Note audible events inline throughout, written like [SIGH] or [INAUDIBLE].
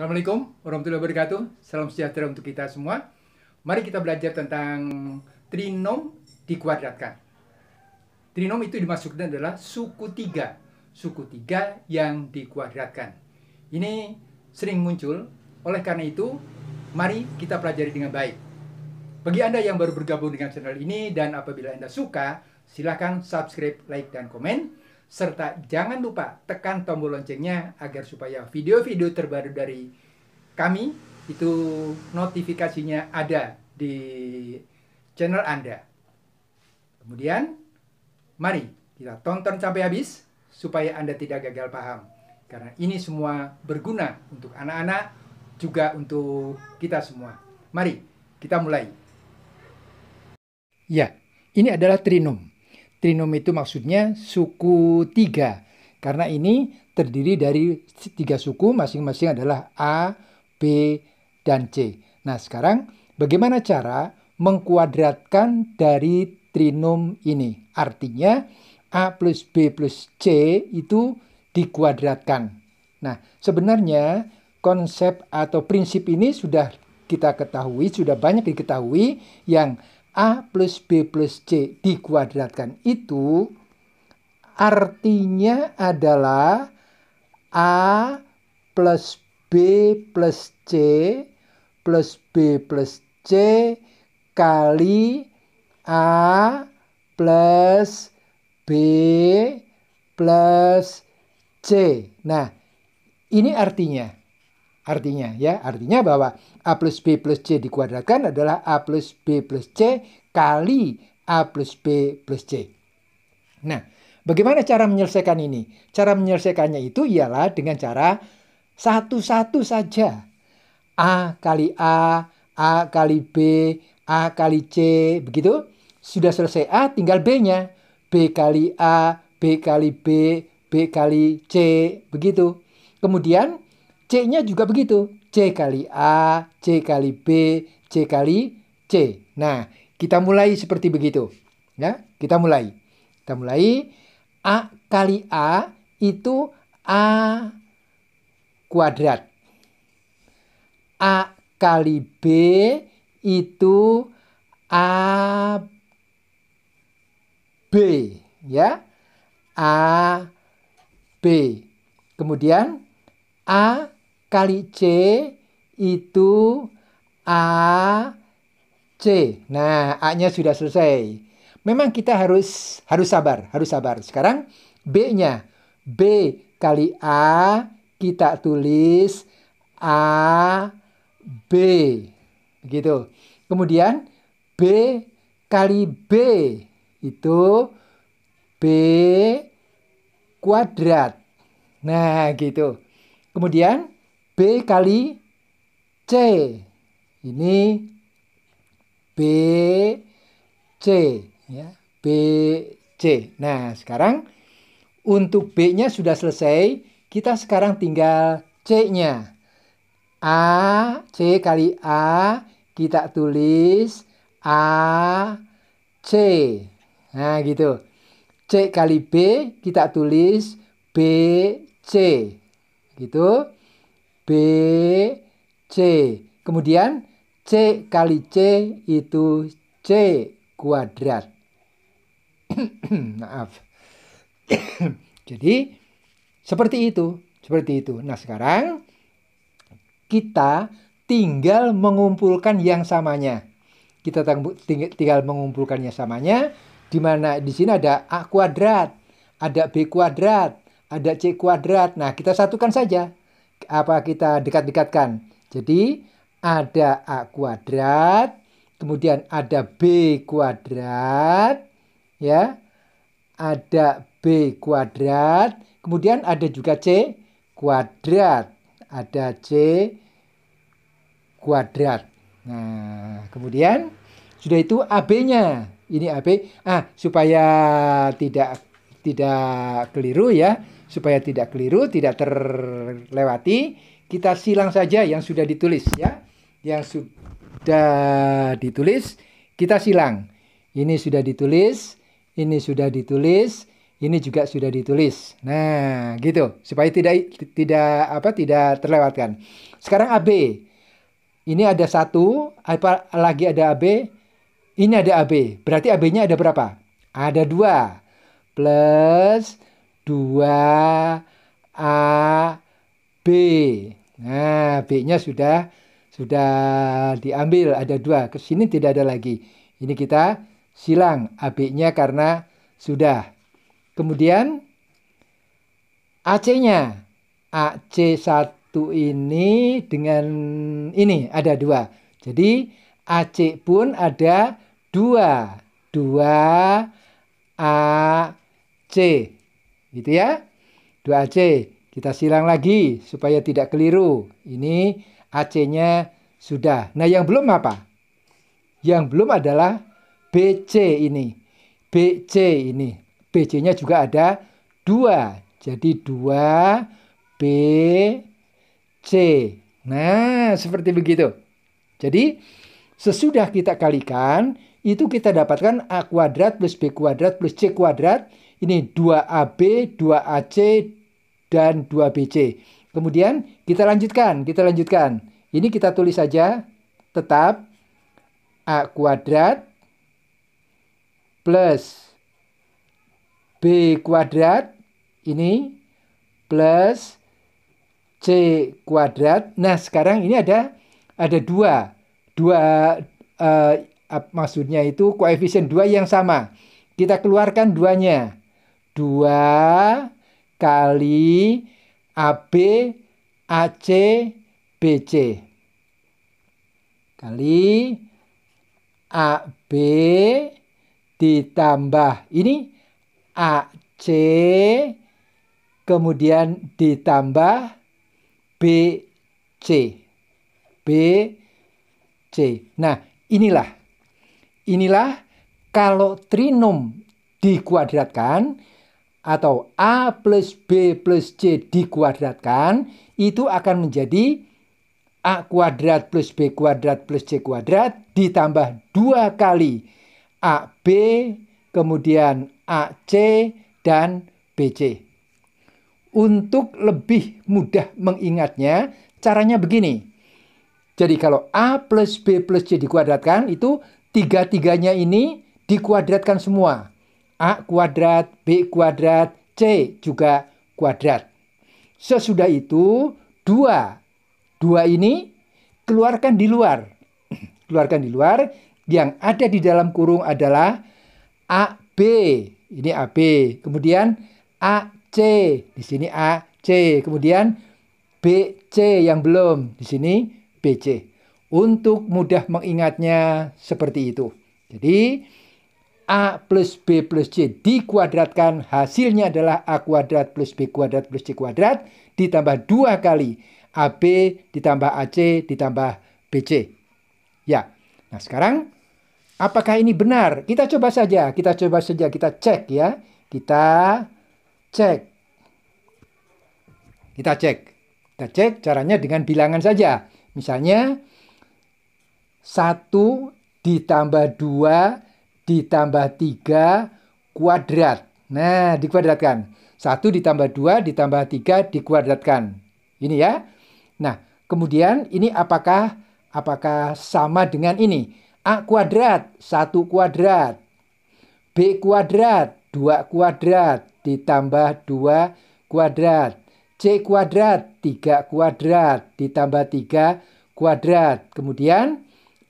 Assalamualaikum warahmatullahi wabarakatuh. Salam sejahtera untuk kita semua. Mari kita belajar tentang trinom dikuadratkan. Trinom itu dimasukkan adalah suku tiga. Suku tiga yang dikuadratkan. Ini sering muncul. Oleh karena itu, mari kita pelajari dengan baik. Bagi Anda yang baru bergabung dengan channel ini dan apabila Anda suka, silahkan subscribe, like, dan komen serta jangan lupa tekan tombol loncengnya agar supaya video-video terbaru dari kami itu notifikasinya ada di channel Anda. Kemudian, mari kita tonton sampai habis supaya Anda tidak gagal paham. Karena ini semua berguna untuk anak-anak juga untuk kita semua. Mari kita mulai. Ya, ini adalah trinom. Trinom itu maksudnya suku tiga. Karena ini terdiri dari tiga suku, masing-masing adalah A, B, dan C. Nah, sekarang bagaimana cara mengkuadratkan dari trinom ini? Artinya, A plus B plus C itu dikuadratkan. Nah, sebenarnya konsep atau prinsip ini sudah kita ketahui, sudah banyak diketahui yang A plus B plus C dikuadratkan itu artinya adalah A plus B plus C plus B plus C kali A plus B plus C. Nah, ini artinya Artinya ya, artinya bahwa A plus B plus C dikuadratkan adalah A plus B plus C kali A plus B plus C. Nah, bagaimana cara menyelesaikan ini? Cara menyelesaikannya itu ialah dengan cara satu-satu saja. A kali A, A kali B, A kali C, begitu. Sudah selesai A, tinggal B-nya. B kali A, B kali B, B kali C, begitu. Kemudian C-nya juga begitu. C kali A, C kali B, C kali C. Nah, kita mulai seperti begitu. Ya, kita mulai. Kita mulai A kali A itu A kuadrat. A kali B itu A B ya. A B. Kemudian A kali C itu A C. Nah, A-nya sudah selesai. Memang kita harus harus sabar, harus sabar. Sekarang B-nya. B kali A kita tulis A B. Begitu. Kemudian B kali B itu B kuadrat. Nah, gitu. Kemudian B kali C. Ini B C ya, B C. Nah, sekarang untuk B-nya sudah selesai, kita sekarang tinggal C-nya. A C kali A kita tulis A C. Nah, gitu. C kali B kita tulis B C. Gitu. B, C. Kemudian C kali C itu C kuadrat. [COUGHS] Maaf. [COUGHS] Jadi seperti itu, seperti itu. Nah, sekarang kita tinggal mengumpulkan yang samanya. Kita tinggal mengumpulkan yang samanya di mana di sini ada A kuadrat, ada B kuadrat, ada C kuadrat. Nah, kita satukan saja apa kita dekat-dekatkan. Jadi ada A kuadrat, kemudian ada B kuadrat, ya. Ada B kuadrat, kemudian ada juga C kuadrat. Ada C kuadrat. Nah, kemudian sudah itu AB-nya. Ini AB. Ah, supaya tidak tidak keliru ya, supaya tidak keliru, tidak terlewati, kita silang saja yang sudah ditulis ya. Yang sudah ditulis kita silang. Ini sudah ditulis, ini sudah ditulis, ini juga sudah ditulis. Nah, gitu. Supaya tidak tidak apa tidak terlewatkan. Sekarang AB. Ini ada satu, apa lagi ada AB. Ini ada AB. Berarti AB-nya ada berapa? Ada dua plus 2 b Nah, B-nya sudah sudah diambil ada dua. Ke sini tidak ada lagi. Ini kita silang AB-nya karena sudah. Kemudian AC-nya. AC1 ini dengan ini ada dua. Jadi AC pun ada dua. Dua A C. Gitu ya. 2AC. Kita silang lagi supaya tidak keliru. Ini AC-nya sudah. Nah, yang belum apa? Yang belum adalah BC ini. BC ini. BC-nya juga ada dua. Jadi dua B C. Nah, seperti begitu. Jadi, sesudah kita kalikan, itu kita dapatkan A kuadrat plus B kuadrat plus C kuadrat ini 2AB, 2AC, dan 2BC. Kemudian kita lanjutkan, kita lanjutkan. Ini kita tulis saja tetap A kuadrat plus B kuadrat ini plus C kuadrat. Nah, sekarang ini ada ada dua. Dua uh, maksudnya itu koefisien dua yang sama. Kita keluarkan duanya. 2 kali AB AC BC kali AB ditambah ini AC kemudian ditambah BC BC nah inilah inilah kalau trinom dikuadratkan atau A plus B plus C dikuadratkan, itu akan menjadi A kuadrat plus B kuadrat plus C kuadrat ditambah dua kali AB, kemudian AC, dan BC. Untuk lebih mudah mengingatnya, caranya begini. Jadi kalau A plus B plus C dikuadratkan, itu tiga-tiganya ini dikuadratkan semua. A kuadrat, B kuadrat, C juga kuadrat. Sesudah itu, dua. Dua ini keluarkan di luar. [CLEARS THROAT] keluarkan di luar, yang ada di dalam kurung adalah AB. Ini AB. Kemudian AC. Di sini AC. Kemudian BC yang belum. Di sini BC. Untuk mudah mengingatnya seperti itu. Jadi, A plus B plus C dikuadratkan hasilnya adalah A kuadrat plus B kuadrat plus C kuadrat ditambah dua kali AB ditambah AC ditambah BC. Ya, nah sekarang apakah ini benar? Kita coba saja, kita coba saja, kita cek ya. Kita cek. Kita cek. Kita cek caranya dengan bilangan saja. Misalnya 1 ditambah 2 ditambah 3 kuadrat. Nah, dikuadratkan. 1 ditambah 2 ditambah 3 dikuadratkan. Ini ya. Nah, kemudian ini apakah apakah sama dengan ini? A kuadrat, 1 kuadrat. B kuadrat, 2 kuadrat ditambah 2 kuadrat. C kuadrat, 3 kuadrat ditambah 3 kuadrat. Kemudian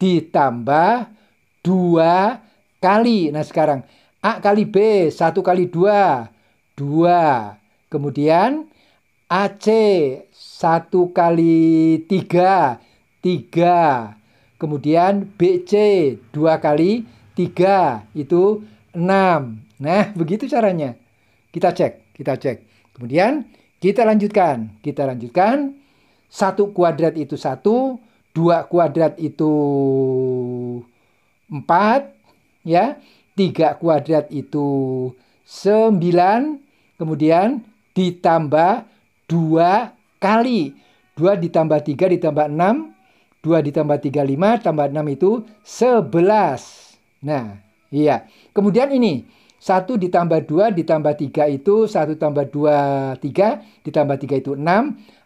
ditambah 2 kuadrat kali. Nah sekarang A kali B, 1 kali 2, 2. Kemudian AC 1 kali 3, 3. Kemudian BC 2 kali 3, itu 6. Nah begitu caranya. Kita cek, kita cek. Kemudian kita lanjutkan, kita lanjutkan. 1 kuadrat itu 1, 2 kuadrat itu 4, ya. 3 kuadrat itu 9 kemudian ditambah 2 kali 2 ditambah 3 ditambah 6 2 ditambah 3 5 tambah 6 itu 11 nah iya kemudian ini 1 ditambah 2 ditambah 3 itu 1 tambah 2 3 ditambah 3 itu 6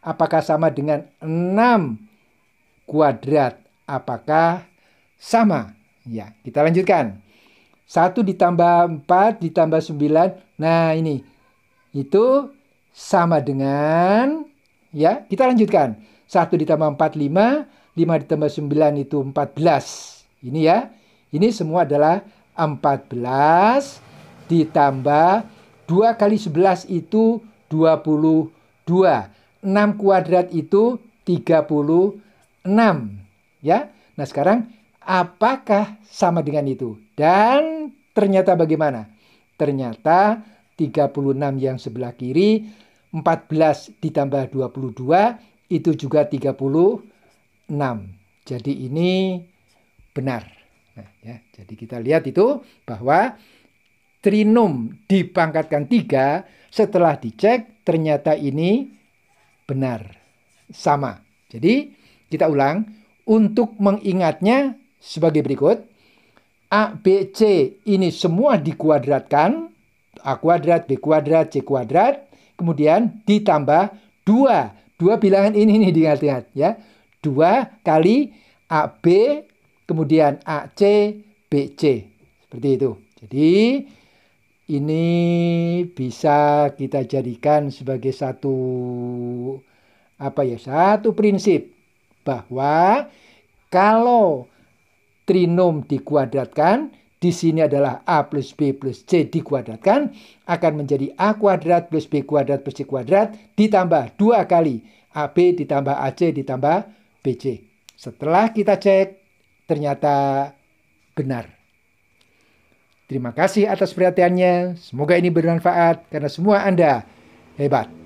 apakah sama dengan 6 kuadrat apakah sama ya kita lanjutkan 1 ditambah 4 ditambah 9. Nah, ini. Itu sama dengan ya, kita lanjutkan. 1 ditambah 4 5, 5 ditambah 9 itu 14. Ini ya. Ini semua adalah 14 ditambah 2 kali 11 itu 22. 6 kuadrat itu 36. Ya. Nah, sekarang Apakah sama dengan itu? Dan ternyata bagaimana? Ternyata 36 yang sebelah kiri, 14 ditambah 22 itu juga 36. Jadi ini benar. Nah, ya. Jadi kita lihat itu bahwa trinum dipangkatkan 3 setelah dicek ternyata ini benar. Sama. Jadi kita ulang untuk mengingatnya sebagai berikut. A, B, C ini semua dikuadratkan. A kuadrat, B kuadrat, C kuadrat. Kemudian ditambah 2. Dua bilangan ini nih diingat-ingat ya. 2 kali A, B, kemudian A, C, B, C. Seperti itu. Jadi ini bisa kita jadikan sebagai satu apa ya satu prinsip bahwa kalau trinom dikuadratkan, di sini adalah A plus B plus C dikuadratkan, akan menjadi A kuadrat plus B kuadrat plus C kuadrat, ditambah dua kali AB ditambah AC ditambah BC. Setelah kita cek, ternyata benar. Terima kasih atas perhatiannya. Semoga ini bermanfaat karena semua Anda hebat.